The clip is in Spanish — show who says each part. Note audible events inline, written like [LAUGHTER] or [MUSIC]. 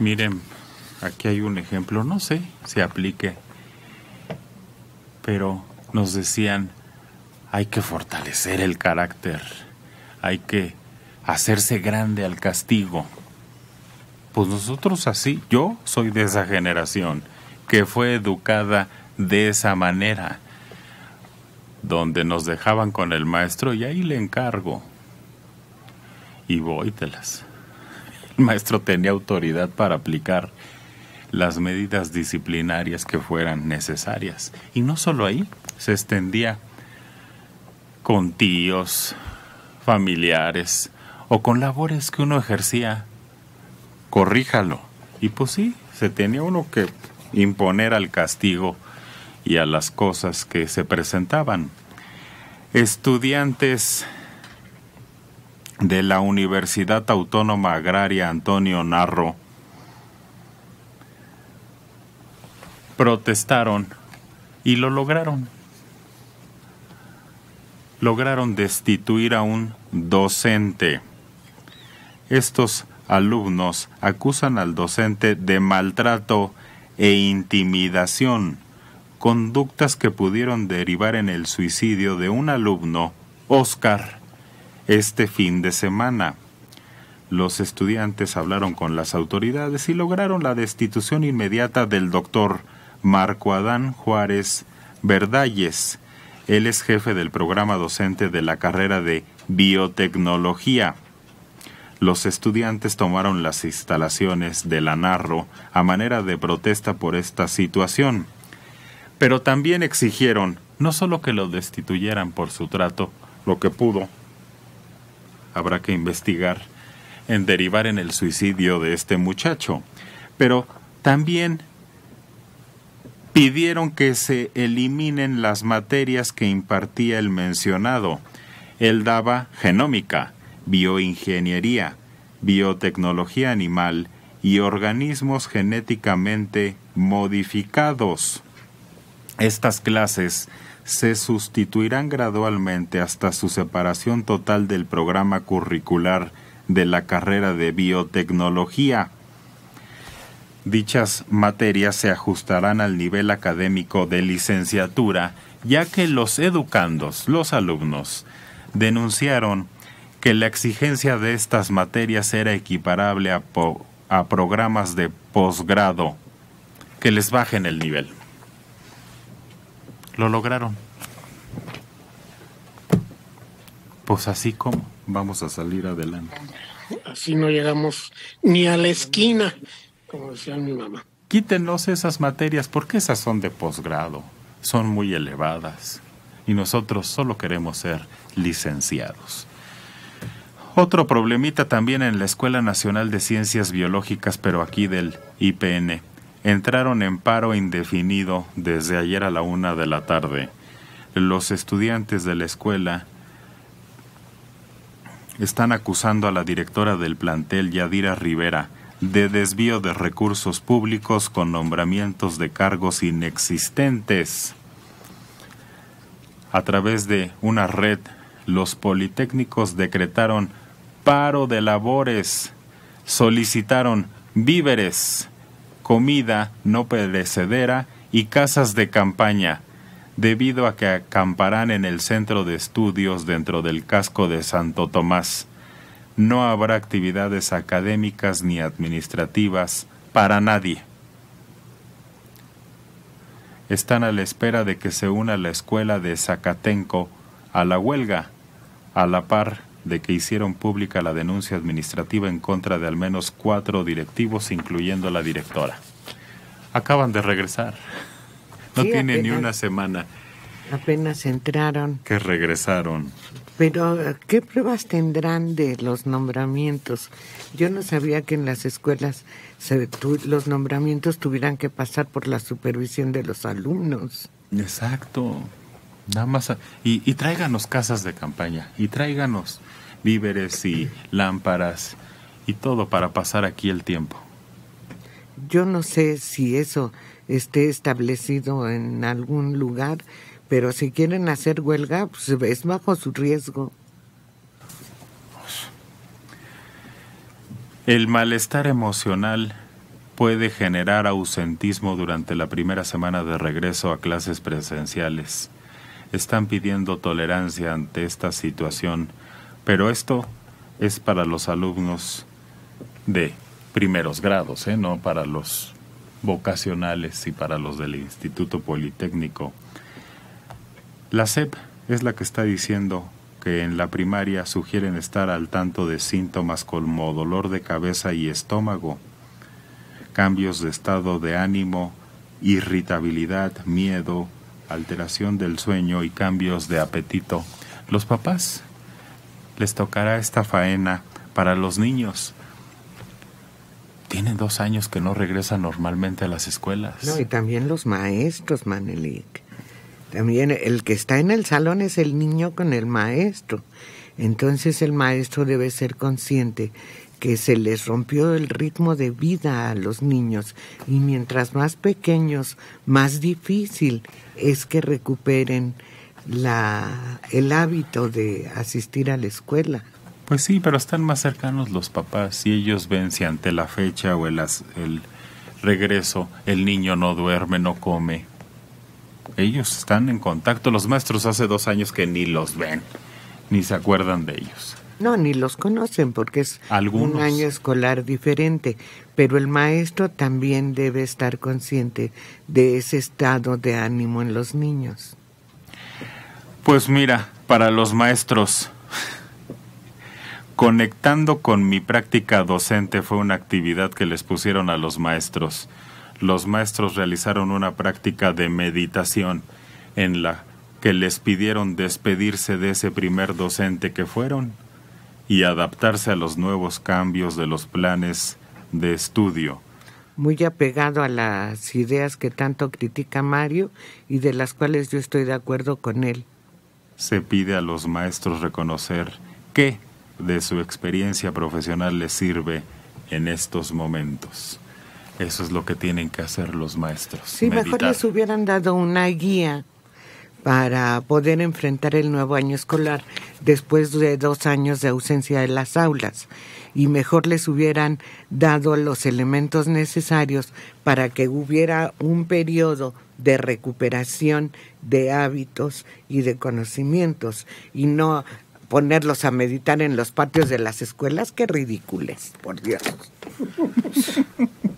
Speaker 1: Miren, aquí hay un ejemplo, no sé si aplique, pero nos decían, hay que fortalecer el carácter, hay que hacerse grande al castigo. Pues nosotros así, yo soy de esa generación que fue educada de esa manera, donde nos dejaban con el maestro y ahí le encargo. Y voy, telas. [LAUGHS] maestro tenía autoridad para aplicar las medidas disciplinarias que fueran necesarias. Y no solo ahí, se extendía con tíos, familiares o con labores que uno ejercía. Corríjalo. Y pues sí, se tenía uno que imponer al castigo y a las cosas que se presentaban. Estudiantes de la Universidad Autónoma Agraria Antonio Narro protestaron y lo lograron. Lograron destituir a un docente. Estos alumnos acusan al docente de maltrato e intimidación, conductas que pudieron derivar en el suicidio de un alumno, Oscar este fin de semana. Los estudiantes hablaron con las autoridades y lograron la destitución inmediata del doctor Marco Adán Juárez Verdalles. Él es jefe del programa docente de la carrera de biotecnología. Los estudiantes tomaron las instalaciones la Narro a manera de protesta por esta situación. Pero también exigieron no solo que lo destituyeran por su trato, lo que pudo, habrá que investigar en derivar en el suicidio de este muchacho. Pero también pidieron que se eliminen las materias que impartía el mencionado. Él daba genómica, bioingeniería, biotecnología animal y organismos genéticamente modificados. Estas clases se sustituirán gradualmente hasta su separación total del programa curricular de la carrera de biotecnología. Dichas materias se ajustarán al nivel académico de licenciatura, ya que los educandos, los alumnos, denunciaron que la exigencia de estas materias era equiparable a, a programas de posgrado, que les bajen el nivel. Lo lograron. Pues así como vamos a salir adelante.
Speaker 2: Así no llegamos ni a la esquina, como decía mi mamá.
Speaker 1: Quítenos esas materias porque esas son de posgrado, son muy elevadas y nosotros solo queremos ser licenciados. Otro problemita también en la Escuela Nacional de Ciencias Biológicas, pero aquí del IPN, entraron en paro indefinido desde ayer a la una de la tarde. Los estudiantes de la escuela están acusando a la directora del plantel, Yadira Rivera, de desvío de recursos públicos con nombramientos de cargos inexistentes. A través de una red, los politécnicos decretaron paro de labores, solicitaron víveres, comida no perecedera y casas de campaña, debido a que acamparán en el centro de estudios dentro del casco de Santo Tomás. No habrá actividades académicas ni administrativas para nadie. Están a la espera de que se una la escuela de Zacatenco a la huelga, a la par de que hicieron pública la denuncia administrativa en contra de al menos cuatro directivos, incluyendo la directora. Acaban de regresar.
Speaker 2: No tiene ni una semana. Apenas entraron.
Speaker 1: Que regresaron.
Speaker 2: Pero, ¿qué pruebas tendrán de los nombramientos? Yo no sabía que en las escuelas se, los nombramientos tuvieran que pasar por la supervisión de los alumnos.
Speaker 1: Exacto. Nada más. y, y tráiganos casas de campaña, y tráiganos víveres y lámparas y todo para pasar aquí el tiempo.
Speaker 2: Yo no sé si eso esté establecido en algún lugar, pero si quieren hacer huelga, pues es bajo su riesgo.
Speaker 1: El malestar emocional puede generar ausentismo durante la primera semana de regreso a clases presenciales están pidiendo tolerancia ante esta situación, pero esto es para los alumnos de primeros grados, ¿eh? no para los vocacionales y para los del Instituto Politécnico. La SEP es la que está diciendo que en la primaria sugieren estar al tanto de síntomas como dolor de cabeza y estómago, cambios de estado de ánimo, irritabilidad, miedo, alteración del sueño y cambios de apetito. Los papás les tocará esta faena para los niños. Tienen dos años que no regresan normalmente a las escuelas. No, y
Speaker 2: también los maestros, Manelik. También el que está en el salón es el niño con el maestro. Entonces el maestro debe ser consciente que se les rompió el ritmo de vida a los niños y mientras más pequeños, más difícil es que recuperen la, el hábito de asistir a la escuela.
Speaker 1: Pues sí, pero están más cercanos los papás y ellos ven si ante la fecha o el, el regreso el niño no duerme, no come. Ellos están en contacto. Los maestros hace dos años que ni los ven, ni se acuerdan de ellos.
Speaker 2: No, ni los conocen porque es un año escolar diferente, pero el maestro también debe estar consciente de ese estado de ánimo en los niños.
Speaker 1: Pues mira, para los maestros, conectando con mi práctica docente fue una actividad que les pusieron a los maestros. Los maestros realizaron una práctica de meditación en la que les pidieron despedirse de ese primer docente que fueron y adaptarse a los nuevos cambios de los planes de estudio.
Speaker 2: Muy apegado a las ideas que tanto critica Mario y de las cuales yo estoy de acuerdo con él.
Speaker 1: Se pide a los maestros reconocer qué de su experiencia profesional les sirve en estos momentos. Eso es lo que tienen que hacer los maestros. Si mejor les
Speaker 2: hubieran dado una guía para poder enfrentar el nuevo año escolar después de dos años de ausencia de las aulas y mejor les hubieran dado los elementos necesarios para que hubiera un periodo de recuperación de hábitos y de conocimientos y no ponerlos a meditar en los patios de las escuelas, qué ridículos, por Dios.
Speaker 1: [LAUGHS]